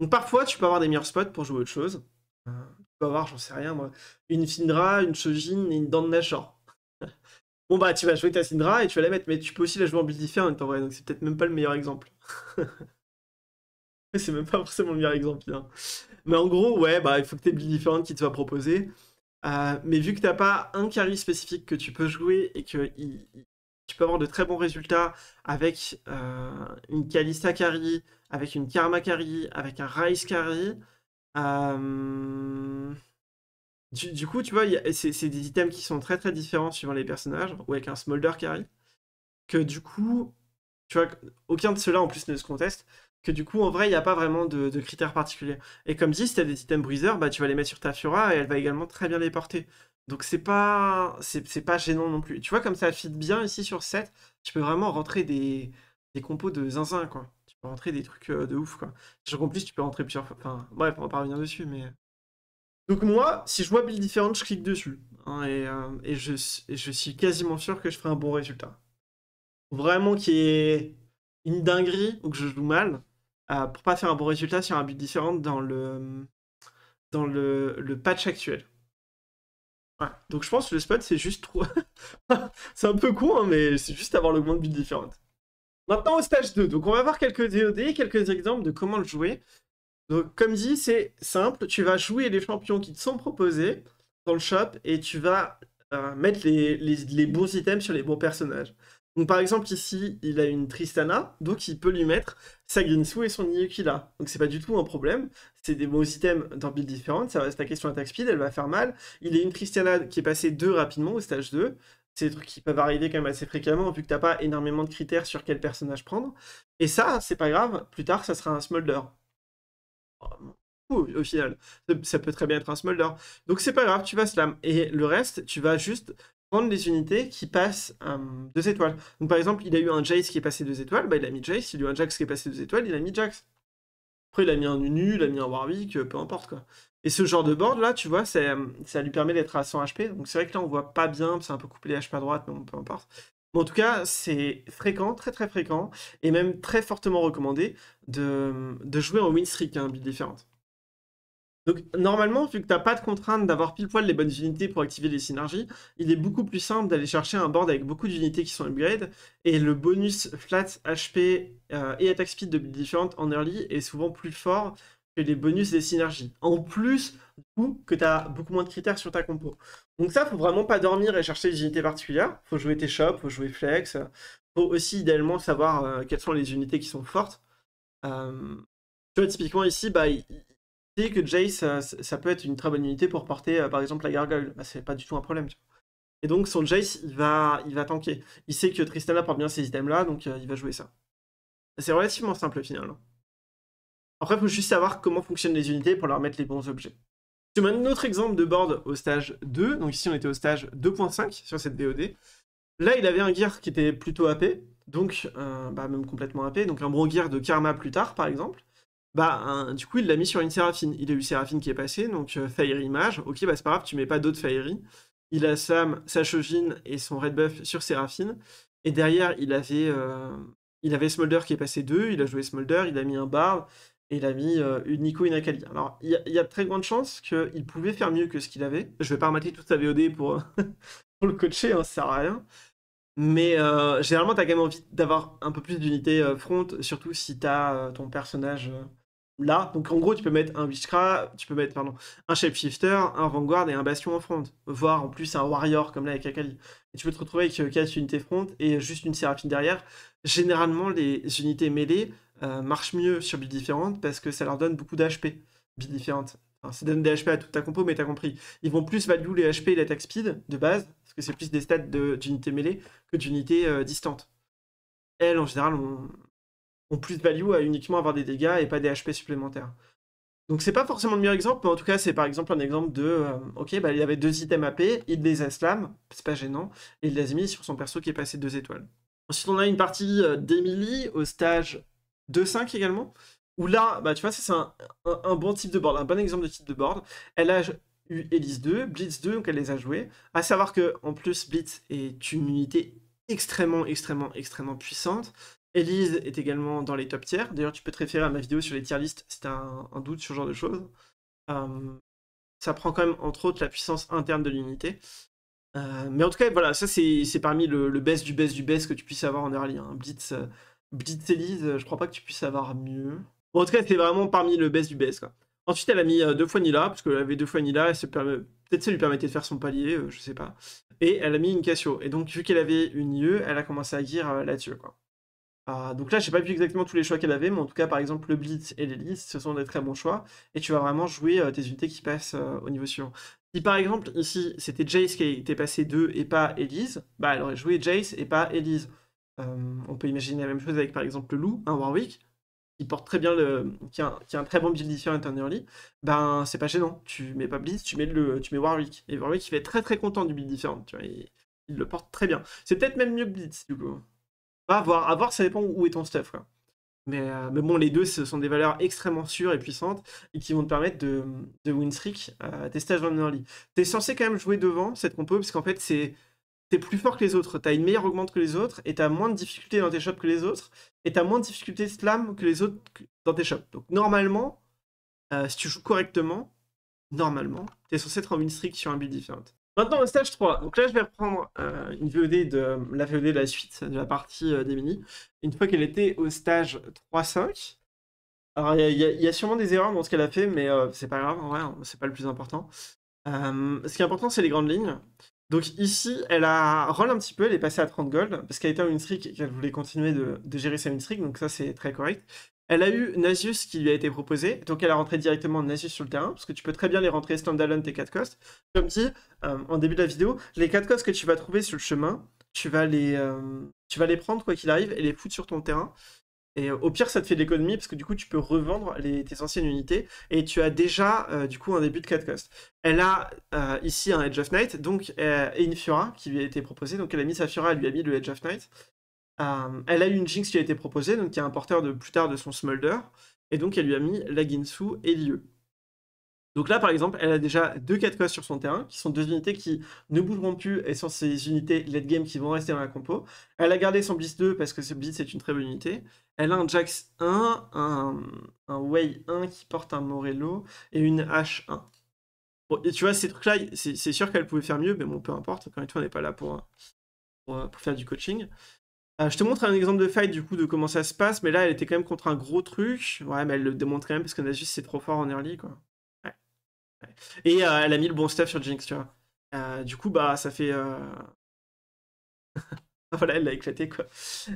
Donc parfois, tu peux avoir des meilleurs spots pour jouer autre chose. Euh, tu peux avoir, j'en sais rien moi, une Syndra, une Shogin et une Dante *laughs* bon bah, tu vas jouer ta Syndra et tu vas la mettre, mais tu peux aussi la jouer en build different en vrai, donc c'est peut-être même pas le meilleur exemple. *laughs* c'est même pas forcément le meilleur exemple. Hein. Mais en gros, ouais, bah, il faut que tu aies différentes qui te soit proposées. Euh, mais vu que t'as pas un carry spécifique que tu peux jouer et que tu peux avoir de très bons résultats avec euh, une Kalista carry, avec une Karma carry, avec un Rice carry, euh, du, du, coup, tu vois, c'est des items qui sont très très différents suivant les personnages, ou avec un Smolder carry, que du coup, tu vois, aucun de ceux-là en plus ne se conteste. Que du coup, en vrai, il n'y a pas vraiment de, critères particuliers. Et comme dit, si tu as des items briseurs, bah, tu vas les mettre sur ta Fiora et elle va également très bien les porter. Donc c'est pas c'est pas gênant non plus. Tu vois, comme ça fit bien ici sur 7, tu peux vraiment rentrer des, des compos de zinzin, quoi. Tu peux rentrer des trucs euh, de ouf, quoi. Genre qu'en plus, tu peux rentrer plusieurs fois. Enfin, bref, on va pas revenir dessus, mais... Donc moi, si je vois build différente, je clique dessus. Hein, euh, et, je, et je suis quasiment sûr que je ferai un bon résultat vraiment qu'il y ait une dinguerie ou que je joue mal euh, pour pas faire un bon résultat sur un but différent dans le, dans le, le patch actuel. Donc je pense que le spot c'est juste trop. *laughs* c'est un peu con, hein, mais c'est juste avoir le moins de but différente. Maintenant au stage 2, donc on va voir quelques DOD, quelques exemples de comment le jouer. Donc comme dit, c'est simple, tu vas jouer les champions qui te sont proposés dans le shop et tu vas euh, mettre les bons items sur les bons personnages. Donc par exemple ici, il a une Tristana, donc il peut lui mettre sa Ginsu et son là. Donc c'est pas du tout un problème, c'est des bons items dans build différentes, ça va la question attaque speed, elle va faire mal. Il a une Tristana qui est passée 2 rapidement au stage 2, c'est des trucs qui peuvent arriver quand même assez fréquemment, vu que t'as pas énormément de critères sur quel personnage prendre. Et ça, c'est pas grave, plus tard, ça sera un smolder. Au, au final, ça peut très bien être un smolder. Donc c'est pas grave, tu vas slam. Et le reste, tu vas juste prendre les unités qui passent euh, deux étoiles. Donc par exemple, il a eu un Jace qui est passé deux étoiles, bah, il a mis Jace, il a eu un Jax qui est passé deux étoiles, il a mis Jax. Après, il a mis un Nunu, il a mis un Warwick, euh, peu importe quoi. Et ce genre de board là, tu vois, euh, ça, lui permet d'être à 100 HP. Donc c'est vrai que là, on voit pas bien, c'est un peu couplé HP à droite, mais peu importe. Mais en tout cas, c'est fréquent, très très fréquent, et même très fortement recommandé de, jouer en win streak, un hein, build différente. Donc normalement, vu que t'as pas de contrainte d'avoir pile poil les bonnes unités pour activer les synergies, il est beaucoup plus simple d'aller chercher un board avec beaucoup d'unités qui sont upgrades, et le bonus flat, HP euh, et attack speed de build différentes en early est souvent plus fort que les bonus des synergies. En plus, du que tu as beaucoup moins de critères sur ta compo. Donc ça, faut vraiment pas dormir et chercher des unités particulières. faut jouer tes shops, faut jouer flex, faut aussi idéalement savoir euh, quelles sont les unités qui sont fortes. Euh, tu vois, typiquement ici, bah, que Jace, ça, peut être une très bonne unité pour porter euh, par exemple la gargoyle. Bah, c'est pas du tout un problème. Et donc son Jace, il va, il va tanker. Il sait que Tristana porte bien ses items-là, donc euh, il va jouer ça. C'est relativement simple au final. Hein. Après, il faut juste savoir comment fonctionnent les unités pour leur mettre les bons objets. Je te un autre exemple de board au stage 2. Donc ici, on était au stage 2.5 sur cette DOD. Là, il avait un gear qui était plutôt AP, donc euh, bah, même complètement AP, donc un bon gear de Karma plus tard, par exemple bah, du coup, il l'a mis sur une Séraphine. Il a eu Séraphine qui est passée, donc faerie euh, Fairy Image. Ok, bah, c'est pas grave, tu mets pas d'autres Fairy. Il a Sam, sa et son Red Buff sur Séraphine. Et derrière, il avait, euh, il avait Smolder qui est passé 2, il a joué Smolder, il a mis un Bard, et il a mis euh, une Nico et Alors, il y, a, très grande chance qu'il pouvait faire mieux que ce qu'il avait. Je vais pas remater toute sa VOD *laughs* pour, le coacher, hein, ça sert à rien. Mais généralement, t'as as quand même envie d'avoir un peu plus d'unité front, surtout si t'as ton personnage là. Donc en gros, tu peux mettre un witchcraft tu peux mettre pardon, un shifter un Vanguard et un Bastion en front, voire en plus un Warrior comme là avec Akali. Et tu peux te retrouver avec 4 euh, unités front et juste une Seraphine derrière. Généralement, les unités mêlées euh, marchent mieux sur build différentes parce que ça leur donne beaucoup d'HP, build différentes. ça donne des HP à toute ta compo, mais t'as compris. Ils vont plus value les HP et l'attaque speed de base, parce que c'est plus des stats d'unités mêlées que d'unités euh, distantes. Elles, en général, ont ont plus de value à uniquement avoir des dégâts et pas des HP supplémentaires. Donc c'est pas forcément le meilleur exemple, mais en tout cas c'est par exemple un exemple de euh, ok bah il avait deux items AP, il les a slam, c'est pas gênant, et il les a mis sur son perso qui est passé deux étoiles. Ensuite on a une partie euh, d'Emily au stage 2-5 également, où là, bah tu vois, c'est un, bon type de board, un bon exemple de type de board. Elle a eu Elise 2, Blitz 2, donc elle les a joués. À savoir que en plus Blitz est une unité extrêmement extrêmement extrêmement puissante. Elise est également dans les top tiers. D'ailleurs, tu peux te référer à ma vidéo sur les tier lists si tu un, doute sur ce genre de choses. Euh, ça prend quand même, entre autres, la puissance interne de l'unité. Euh, mais en tout cas, voilà, ça c'est parmi le, best du best du best que tu puisses avoir en early. Hein. Blitz, euh, Blitz Elise, je crois pas que tu puisses avoir mieux. en tout cas, c'est vraiment parmi le best du best. Quoi. Ensuite, elle a mis deux fois Nila, parce qu'elle avait deux fois Nila, peut-être ça lui permettait de faire son palier, je sais pas. Et elle a mis une Cassio. Et donc, vu qu'elle avait une IE, elle a commencé à agir là-dessus. quoi. Ah, donc là, j'ai pas vu exactement tous les choix qu'elle avait, mais en tout cas, par exemple, le blitz et l'Elise, ce sont des très bons choix. Et tu vas vraiment jouer euh, tes unités qui passent euh, au niveau suivant. Si par exemple, ici, c'était Jace qui était passé 2 et pas Elise, bah elle aurait joué Jace et pas Elise. Euh, on peut imaginer la même chose avec par exemple le lou un hein, Warwick, qui porte très bien le. qui a, un très bon build différent en early. Ben c'est pas gênant. Tu mets pas Blitz, tu mets le. tu mets Warwick. Et Warwick il va très très content du build différent. Tu vois, il, il le porte très bien. C'est peut-être même mieux que Blitz du coup. À voir, ça dépend où est ton stuff. Mais, euh, mais, bon, les deux, ce sont des valeurs extrêmement sûres et puissantes et qui vont te permettre de, de win streak à euh, tes stages en early. es censé quand même jouer devant cette compo parce qu'en fait, c'est t'es plus fort que les autres. T'as une meilleure augmente que les autres et t'as moins de difficultés dans tes shops que les autres et t'as moins de difficultés slam que les autres dans tes shops. Donc normalement, euh, si tu joues correctement, normalement, t'es censé être en win streak sur un build différent. Maintenant, au stage 3. Donc là, je vais reprendre euh, une VOD de la VOD de la suite de la partie euh, des mini. Une fois qu'elle était au stage 3-5, Alors, il y, a sûrement des erreurs dans ce qu'elle a fait, mais euh, c'est pas grave, en vrai, hein, c'est pas le plus important. ce qui est important, c'est les grandes lignes. Donc ici, elle a roll un petit peu, elle est passée à 30 gold, parce qu'elle était en une streak et qu'elle voulait continuer de, gérer sa une streak, donc ça, c'est très correct. Elle a eu Nasius qui lui a été proposé, donc elle a rentré directement Nasius sur le terrain, parce que tu peux très bien les rentrer standalone tes 4 costs. Comme dit euh, en début de la vidéo, les 4 costs que tu vas trouver sur le chemin, tu vas les, euh, tu vas les prendre quoi qu'il arrive et les foutre sur ton terrain. Et euh, au pire, ça te fait de l'économie parce que du coup, tu peux revendre tes anciennes unités et tu as déjà du coup un début de 4 cost. Elle a ici un Edge of Night donc, et une Fiora qui lui a été proposée. Donc, elle a mis sa Fiora, elle lui a mis le Edge of Night. Euh, elle a eu une Jinx qui a été proposée, donc qui est un porteur de plus tard de son Smolder, et donc elle lui a mis la et Lieu. Donc là, par exemple, elle a déjà deux 4 sur son terrain, qui sont deux unités qui ne bougeront plus, et sont ces unités late game qui vont rester dans la compo. Elle a gardé son Blitz 2 parce que ce Blitz est une très bonne unité. Elle a un Jax 1, un, Way 1 qui porte un Morello, et une H1. et tu vois, ces trucs-là, c'est sûr qu'elle pouvait faire mieux, mais bon, peu importe, quand une fois, on n'est pas là pour euh, euh, faire du coaching. Euh, je te montre un exemple de fight du coup de comment ça se passe, mais là elle était quand même contre un gros truc. Ouais, mais elle le démontrait quand même parce que Nasus c'est trop fort en early quoi. Ouais. Et euh, elle a mis le bon stuff sur Jinx, tu vois. Euh, du coup, bah ça fait. *laughs* voilà, elle l'a éclaté quoi.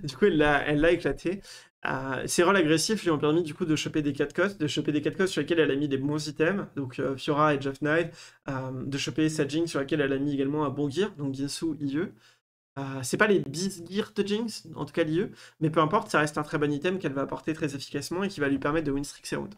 Du coup, elle l'a éclaté. ses rôles agressifs lui ont permis du coup de choper des 4 cotes, de choper des 4 sur lesquelles elle a mis des bons items, donc Fiora et Jeff Knight, de choper sa Jinx sur laquelle elle a mis également un bon gear, donc Ginsu, IE. Euh, c'est pas les Beast Gear de en tout cas l'IE, mais peu importe, ça reste un très bon item qu'elle va apporter très efficacement et qui va lui permettre de win streak ses routes.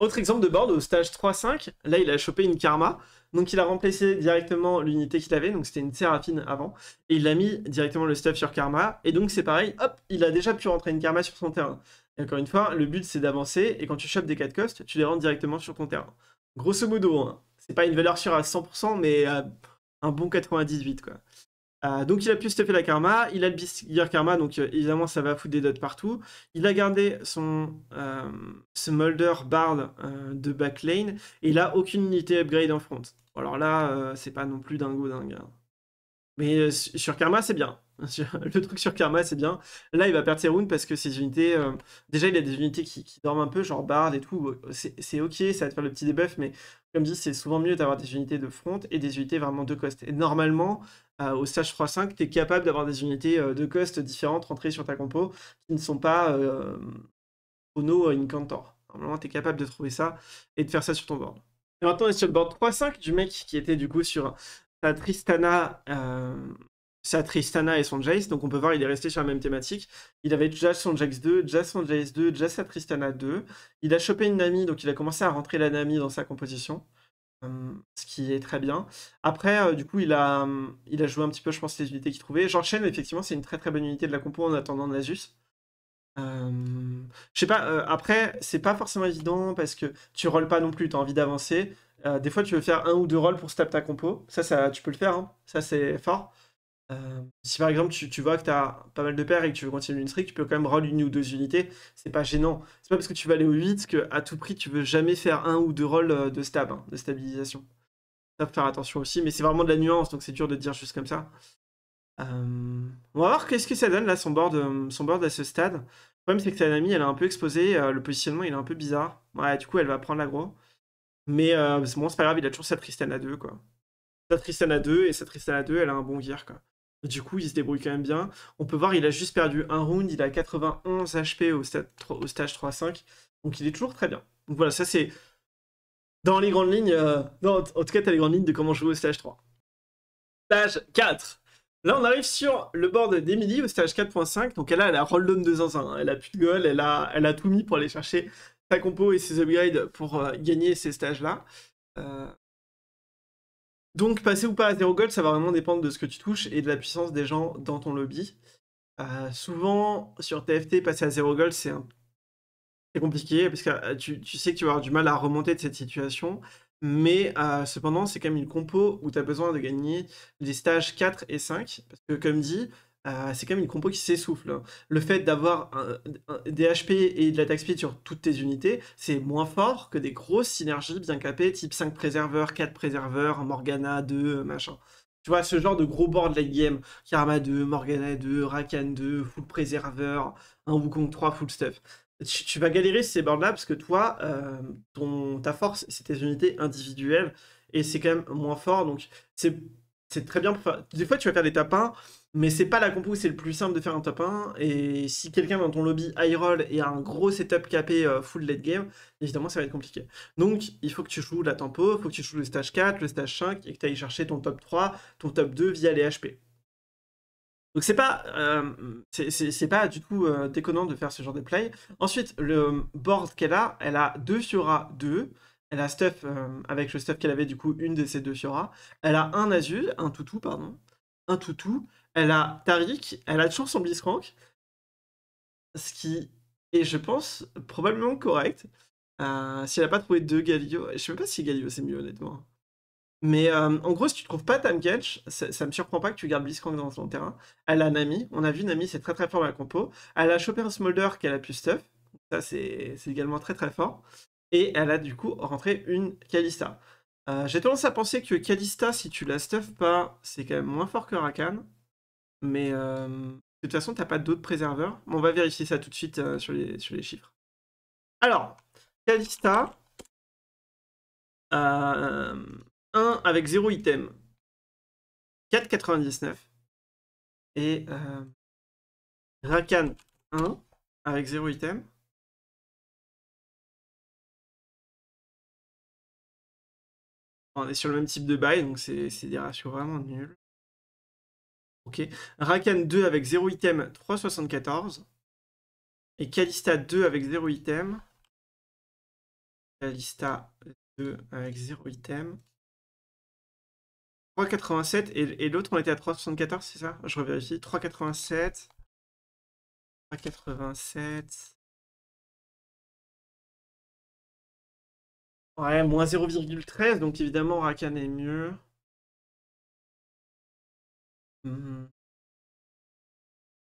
Autre exemple de board, au stage 3-5, là il a chopé une Karma, donc il a remplacé directement l'unité qu'il avait, donc c'était une Seraphine avant, et il a mis directement le stuff sur Karma, et donc c'est pareil, hop, il a déjà pu rentrer une Karma sur son terrain. Et encore une fois, le but c'est d'avancer, et quand tu chopes des 4 cost, tu les rentres directement sur ton terrain. Grosso modo, hein. c'est pas une valeur sûre à 100%, mais à euh, un bon 98 quoi. Euh, donc il a pu stopper la karma, il a le gear karma, donc euh, évidemment ça va foutre des dots partout. Il a gardé son euh, Smolder Bard euh, de backlane et il a aucune unité upgrade en front. Alors là, c'est pas non plus dingo dingue. Hein. Mais sur karma, c'est bien. *laughs* le truc sur karma, c'est bien. Là, il va perdre ses runes parce que ses unités. déjà, il a des unités qui, dorment un peu, genre Bard et tout. C'est ok, ça va te faire le petit debuff, mais comme dit, c'est souvent mieux d'avoir des unités de front et des unités vraiment de cost. Et normalement, euh, au stage 3.5, tu es capable d'avoir des unités euh, de cost différentes rentrées sur ta compo qui ne sont pas euh, Ono Incantor. Normalement, tu es capable de trouver ça et de faire ça sur ton board. Et maintenant, on est sur le board 3.5 du mec qui était du coup sur sa Tristana, sa Tristana et son Jace. Donc on peut voir, il est resté sur la même thématique. Il avait déjà son Jace 2, déjà son Jace 2, déjà sa Tristana 2. Il a chopé une Nami, donc il a commencé à rentrer la Nami dans sa composition ce qui est très bien. Après, du coup, il a, il a joué un petit peu, je pense, les unités qu'il trouvait. j'enchaîne effectivement, c'est une très très bonne unité de la compo en attendant Nasus. Euh, je sais pas, après, c'est pas forcément évident parce que tu rolls pas non plus, t'as envie d'avancer. des fois, tu veux faire un ou deux rolls pour step ta compo. Ça, ça tu peux le faire, hein. ça c'est fort. Euh, si par exemple tu, vois que tu as pas mal de paires et que tu veux continuer une streak, tu peux quand même roll une ou deux unités, c'est pas gênant. C'est pas parce que tu vas aller au 8 que à tout prix tu veux jamais faire un ou deux rolls euh, de stab, hein, de stabilisation. Ça faut faire attention aussi, mais c'est vraiment de la nuance donc c'est dur de dire juste comme ça. Euh, on va voir qu'est-ce que ça donne là son board, à ce stade. Le problème c'est que ta amie elle est un peu exposée, le positionnement il est un peu bizarre. Ouais, du coup elle va prendre l'aggro. Mais bon, c'est pas grave, il a toujours sa Tristan à 2 quoi. Sa Tristan à 2 et sa Tristan à 2 elle a un bon gear quoi. Du coup, il se débrouille quand même bien. On peut voir, il a juste perdu un round, il a 91 HP au, stage 3-5, donc il est toujours très bien. Donc voilà, ça c'est dans les grandes lignes, euh, en tout cas, t'as les grandes lignes de comment jouer au stage 3. Stage 4. Là, on arrive sur le board d'Emily au stage 4.5. Donc, elle a, la roll down de 1, hein. Elle a plus de goal, elle a, elle a tout mis pour aller chercher sa compo et ses upgrades pour euh, gagner ces stages-là. Euh, donc, passer ou pas à 0 gold, ça va vraiment dépendre de ce que tu touches et de la puissance des gens dans ton lobby. Euh, souvent, sur TFT, passer à 0 gold, c'est compliqué parce que euh, tu, sais que tu vas avoir du mal à remonter de cette situation. Mais euh, cependant, c'est quand même une compo où tu as besoin de gagner les stages 4 et 5. Parce que, comme dit, euh, c'est quand même une compo qui s'essouffle. Hein. Le fait d'avoir des HP et de l'attaque speed sur toutes tes unités, c'est moins fort que des grosses synergies bien capées, type 5 préserveurs, 4 préserveurs, Morgana 2, machin. Tu vois, ce genre de gros board late game, Karma 2, Morgana 2, Rakan 2, full préserveur, un Wukong 3, full stuff. Tu, vas galérer sur ces boards là parce que toi, euh, ton, ta force, c'est tes unités individuelles et c'est quand même moins fort. Donc, c'est très bien. Pour faire... Des fois, tu vas faire des tapins mais c'est pas la compo où c'est le plus simple de faire un top 1. Et si quelqu'un dans ton lobby high roll et a un gros setup capé euh, full late game, évidemment ça va être compliqué. Donc il faut que tu joues la tempo, il faut que tu joues le stage 4, le stage 5 et que tu ailles chercher ton top 3, ton top 2 via les HP. Donc c'est pas, euh, c'est pas du tout euh, déconnant de faire ce genre de play. Ensuite, le board qu'elle a, elle a deux Fiora 2. Elle a stuff, avec le stuff qu'elle avait du coup, une de ces deux Fiora. Elle a un Azul, un Toutou, pardon. Un Toutou elle a Tariq, elle a toujours son blitzcrank, ce qui est, je pense, probablement correct. Euh, si elle n'a pas trouvé deux Galio, je sais pas si Galio c'est mieux honnêtement. Mais euh, en gros, si tu trouves pas Kench, ça, ne me surprend pas que tu gardes Blitzcrank dans ton terrain. Elle a Nami, on a vu Nami, c'est très très fort dans la compo. Elle a chopé un Smolder qu'elle a pu stuff, ça c'est également très très fort. Et elle a du coup rentré une Kalista. Euh, j'ai tendance à penser que Kalista, si tu la stuff pas, c'est quand même moins fort que Rakan. Mais euh, de toute façon, tu n'as pas d'autres préserveurs. on va vérifier ça tout de suite euh, sur, les, sur les chiffres. Alors, Calista, 1 euh, avec 0 item, 4,99. Et Rakan, 1 avec 0 item. On est sur le même type de bail, donc c'est des ratios vraiment nuls. Ok. Rakan 2 avec 0 item, 3,74. Et Kalista 2 avec 0 item. Kalista 2 avec 0 item. 3,87. Et, et l'autre, on était à 3,74, c'est ça Je revérifie. 3,87. 3,87. Ouais, moins 0,13, donc évidemment Rakan est mieux. Mmh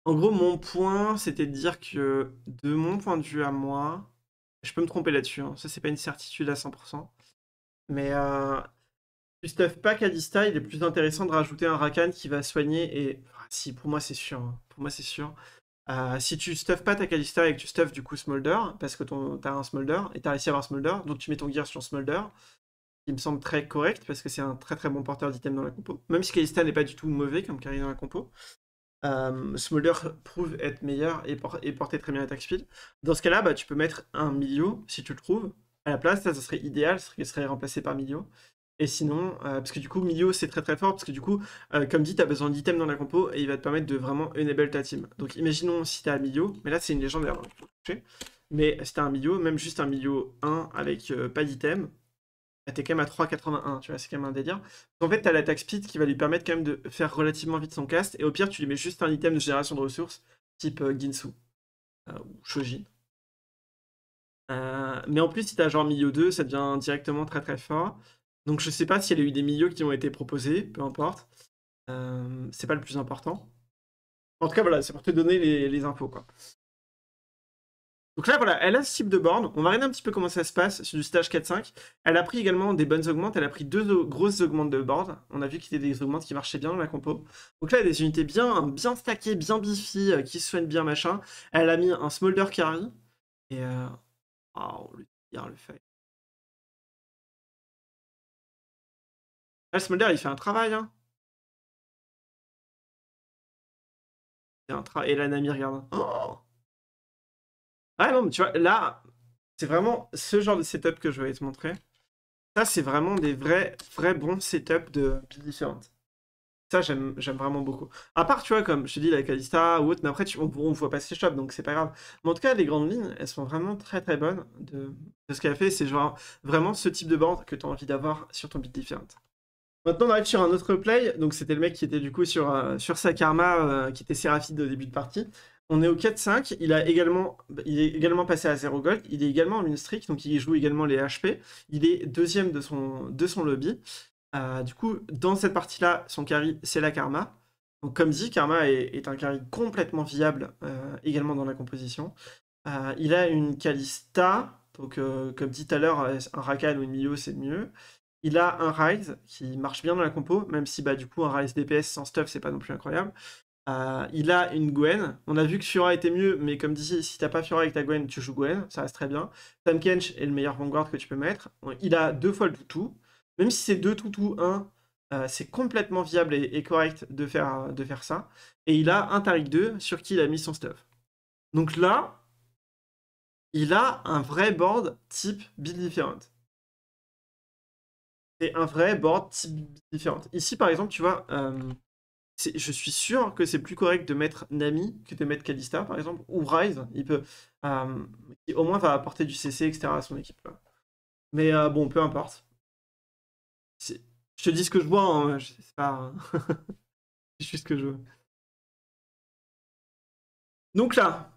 en gros, mon point, c'était de dire que, de mon point de vue à moi, je peux me tromper là-dessus, hein, ça c'est pas une certitude à 100%, mais tu Christophe pas pas il est plus intéressant de rajouter un Rakan qui va soigner et. si, pour moi c'est sûr, hein, pour moi c'est sûr. si tu stuff pas ta Kalista et que tu stuff du coup Smolder, parce que t'as un Smolder, et t'as réussi à avoir Smolder, donc tu mets ton Gear sur Smolder, il me semble très correct parce que c'est un très très bon porteur d'items dans la compo. Même si Kalista n'est pas du tout mauvais comme carry dans la compo, euh, Smolder prouve être meilleur et, et, porter très bien attack speed. Dans ce cas-là, bah, tu peux mettre un Milio si tu le trouves à la place. Ça, serait idéal, ce serait, remplacé par Milio. Et sinon, euh, parce que du coup, Milio c'est très très fort parce que du coup, euh, comme dit, tu as besoin d'items dans la compo et il va te permettre de vraiment enable ta team. Donc imaginons si tu as un Milio, mais là c'est une légendaire, mais si tu un Milio, même juste un Milio 1 avec pas d'items t'es quand même à 3,81, tu vois, c'est quand même un délire. En fait, t'as l'attaque speed qui va lui permettre quand même de faire relativement vite son cast, et au pire, tu lui mets juste un item de génération de ressources, type euh, Ginsu euh, ou Shoji. Euh, mais en plus, si t'as genre milieu 2, ça devient directement très très fort. Donc je sais pas s'il y a eu des milieux qui ont été proposés, peu importe. c'est pas le plus important. En tout cas, voilà, c'est pour te donner les, les infos, quoi. Donc là, voilà, elle a ce type de board, On va regarder un petit peu comment ça se passe sur du stage 4-5. Elle a pris également des bonnes augmentes. Elle a pris deux grosses augmentes de board. On a vu qu'il y avait des augmentes qui marchaient bien dans la compo. Donc là, elle a des unités bien, bien stackées, bien bifies, euh, qui se soignent bien, machin. Elle a mis un Smolder Carry. Et... Euh... Oh, le tir, le fait. Là, ah, le Smolder, il fait un travail, hein. Il un travail. Et la Nami, regarde. Oh ah non, mais tu vois, là, c'est vraiment ce genre de setup que je voulais te montrer. Ça, c'est vraiment des vrais, vrais bons setups de différentes. Ça, j'aime vraiment beaucoup. À part, tu vois, comme je te dis, la Calista ou autre, mais après, on, ne voit pas ses shops, donc c'est pas grave. Mais en tout cas, les grandes lignes, elles sont vraiment très très bonnes de, ce qu'elle a fait. C'est genre vraiment ce type de board que tu as envie d'avoir sur ton beat différent. Maintenant, on arrive sur un autre play. Donc, c'était le mec qui était du coup sur, euh, sur sa karma, euh, qui était Séraphide au début de partie. On est au 4-5, il, a également, il est également passé à 0 gold, il est également en une streak, donc il joue également les HP, il est deuxième de son, lobby. Euh, du coup, dans cette partie-là, son carry, c'est la Karma. Donc comme dit, Karma est, un carry complètement viable euh, également dans la composition. Euh, il a une Kalista, donc comme dit tout à l'heure, un Rakan ou une Mio, c'est mieux. Il a un Rise qui marche bien dans la compo, même si bah, du coup un Rise DPS sans stuff, c'est pas non plus incroyable. Euh, il a une Gwen. On a vu que Fiora était mieux, mais comme dit, si t'as pas Fiora avec ta Gwen, tu joues Gwen, ça reste très bien. Sam est le meilleur Vanguard que tu peux mettre. Il a deux fois le tout, Même si c'est deux toutous, un, euh, c'est complètement viable et, correct de faire, de faire ça. Et il a un Tariq 2 sur qui il a mis son stuff. Donc là, il a un vrai board type build different. C'est un vrai board type build different. Ici, par exemple, tu vois. Euh, je suis sûr que c'est plus correct de mettre Nami que de mettre Kalista, par exemple, ou Rise, il peut, qui euh, au moins va apporter du CC, etc. à son équipe. Mais euh, bon, peu importe. Je te dis ce que je vois, hein, je sais pas. c'est *laughs* juste ce que je veux. Donc là,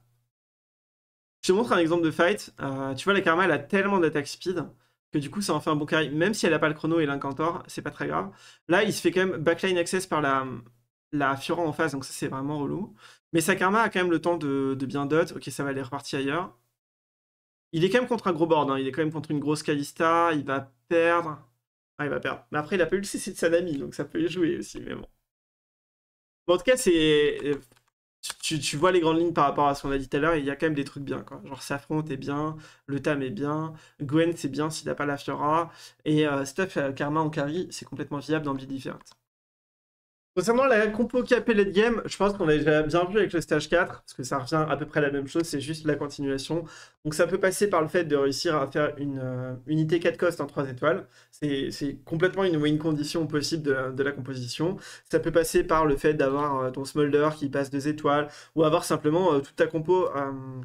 je te montre un exemple de fight. Euh, tu vois, la Karma, elle a tellement d'attaque speed que du coup ça en fait un bon carry. Même si elle n'a pas le chrono et l'incantor, c'est pas très grave. Là, il se fait quand même backline access par la, la Fiora en face, donc ça c'est vraiment relou. Mais Karma a quand même le temps de, bien dot, ok ça va aller repartir ailleurs. Il est quand même contre un gros board, hein. il est quand même contre une grosse Kalista, il va perdre. Ah, il va perdre. Mais après, il a pas eu le CC de Sanami, donc ça peut y jouer aussi, mais bon. bon en tout cas, c'est. Euh, tu, vois les grandes lignes par rapport à ce qu'on a dit tout à l'heure, il y a quand même des trucs bien, quoi. Genre, s'affronte est bien, le Tam est bien, Gwen, c'est bien s'il n'a pas la Fiora, et euh, Stuff euh, Karma en carry, c'est complètement viable dans le Concernant la compo Late Game, je pense qu'on l'a déjà bien vu avec le stage 4, parce que ça revient à peu près à la même chose, c'est juste la continuation. Donc ça peut passer par le fait de réussir à faire une euh, unité 4 cost en 3 étoiles. C'est complètement une win condition possible de la, composition. Ça peut passer par le fait d'avoir euh, ton smolder qui passe 2 étoiles, ou avoir simplement euh, toute ta compo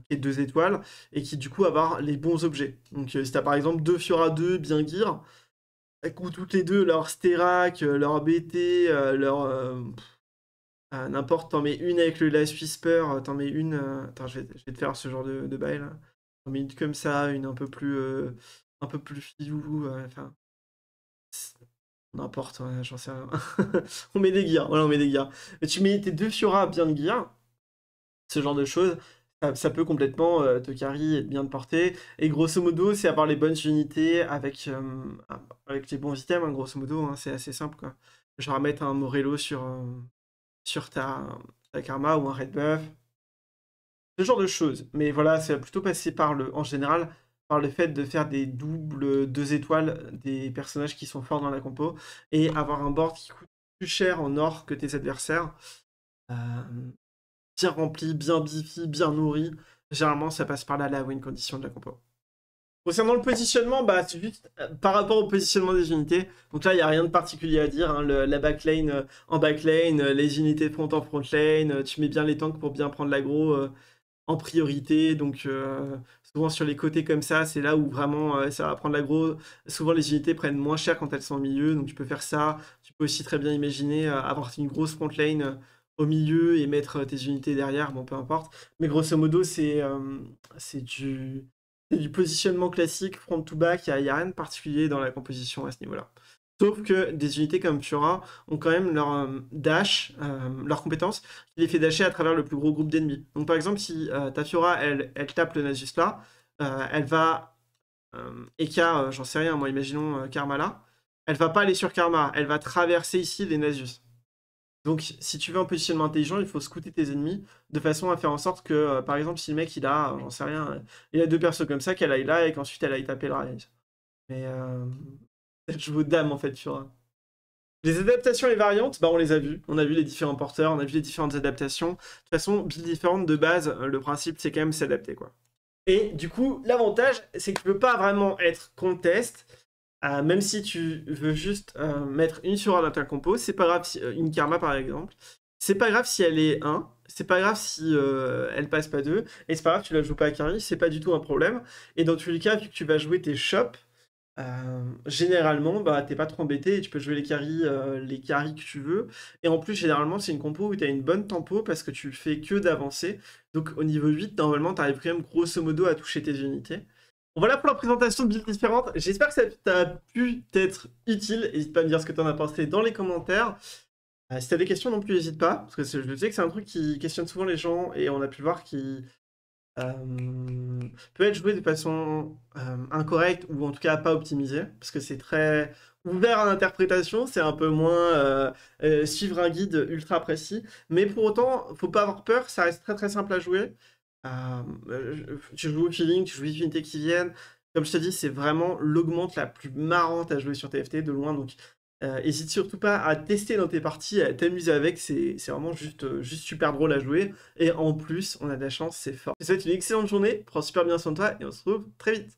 qui est 2 étoiles, et qui du coup avoir les bons objets. Donc si tu as par exemple deux Fiora 2 bien gear, où toutes les deux, leur Sterak, euh, leur BT, euh, leur. Euh, n'importe, t'en mets une avec le Last Whisper, t'en mets une. attends, je vais, te faire ce genre de, de bail là. T'en mets une comme ça, une un peu plus. un peu plus filou. Enfin. N'importe, j'en sais rien. *laughs* on met des gears, voilà, on met des gears. tu mets tes deux Fiora bien de gear, ce genre de choses, ça, peut complètement euh, te carry et bien te porter. Et grosso modo, c'est avoir les bonnes unités avec, euh, avec les bons items, hein, grosso modo, hein, c'est assez simple. Quoi. Genre mettre un Morello sur, euh, sur ta, Karma ou un Red Buff. Ce genre de choses. Mais voilà, c'est plutôt passé par le, en général, par le fait de faire des doubles deux étoiles des personnages qui sont forts dans la compo et avoir un board qui coûte plus cher en or que tes adversaires bien rempli, bien bifi, bien nourri. Généralement, ça passe par là la win condition de la compo. Concernant le positionnement, bah, c'est juste euh, par rapport au positionnement des unités. Donc là, il n'y a rien de particulier à dire. Hein. la backlane euh, en backlane, euh, les unités front en front tu mets bien les tanks pour bien prendre l'agro en priorité. Donc souvent sur les côtés comme ça, c'est là où vraiment ça va prendre l'agro. Souvent les unités prennent moins cher quand elles sont au milieu. Donc tu peux faire ça. Tu peux aussi très bien imaginer avoir une grosse front au milieu et mettre euh, tes unités derrière, bon peu importe. Mais grosso modo, c'est euh, c'est du, positionnement classique, front to back, il n'y a, rien de particulier dans la composition à ce niveau-là. Sauf que des unités comme Fiora ont quand même leur euh, dash, leur compétence, qui les fait dasher à travers le plus gros groupe d'ennemis. Donc par exemple, si ta Fiora, elle, tape le Nasus là, elle va... et j'en sais rien, moi imaginons Karma là, elle va pas aller sur Karma, elle va traverser ici les Nasus. Donc, si tu veux un positionnement intelligent, il faut scouter tes ennemis de façon à faire en sorte que, euh, par exemple, si le mec il a, euh, j'en sais rien, il a deux persos comme ça, qu'elle aille là et qu'ensuite elle aille taper le rise. Mais je vous dame en fait tu vois. Les adaptations et variantes, bah on les a vues. On a vu les différents porteurs, on a vu les différentes adaptations. De toute façon, build différente de base, euh, le principe c'est quand même s'adapter quoi. Et du coup, l'avantage c'est que tu peux pas vraiment être contest euh, même si tu veux juste euh, mettre une sur dans ta compo, c'est pas grave, euh, une karma par exemple, c'est pas grave si elle est 1, c'est pas grave si elle passe pas 2, et c'est pas grave si tu la joues pas à carry, c'est pas du tout un problème. Et dans tous les cas, vu que tu vas jouer tes shops, généralement, bah, t'es pas trop embêté et tu peux jouer les Carry, les carry que tu veux. Et en plus, généralement, c'est une compo où t'as une bonne tempo parce que tu fais que d'avancer. Donc au niveau 8, normalement, t'arrives quand même grosso modo à toucher tes unités. Voilà pour la présentation de builds différentes. J'espère que ça t'a pu être utile. N'hésite pas à me dire ce que tu en as pensé dans les commentaires. Euh, si t'as des questions non plus, n'hésite pas. Parce que je sais que c'est un truc qui questionne souvent les gens et on a pu voir qui euh, peut être joué de façon euh, incorrecte ou en tout cas pas optimisée. Parce que c'est très ouvert à l'interprétation, c'est un peu moins suivre un guide ultra précis. Mais pour autant, faut pas avoir peur, ça reste très très simple à jouer. Euh, euh, tu joues au feeling, tu joues aux unités qui viennent. Comme je te dis, c'est vraiment l'augmente la plus marrante à jouer sur TFT de loin. Donc, euh, hésite surtout pas à tester dans tes parties, à t'amuser avec. C'est vraiment juste, juste super drôle à jouer. Et en plus, on a de la chance, c'est fort. Je te souhaite une excellente journée, prends super bien soin de toi et on se retrouve très vite.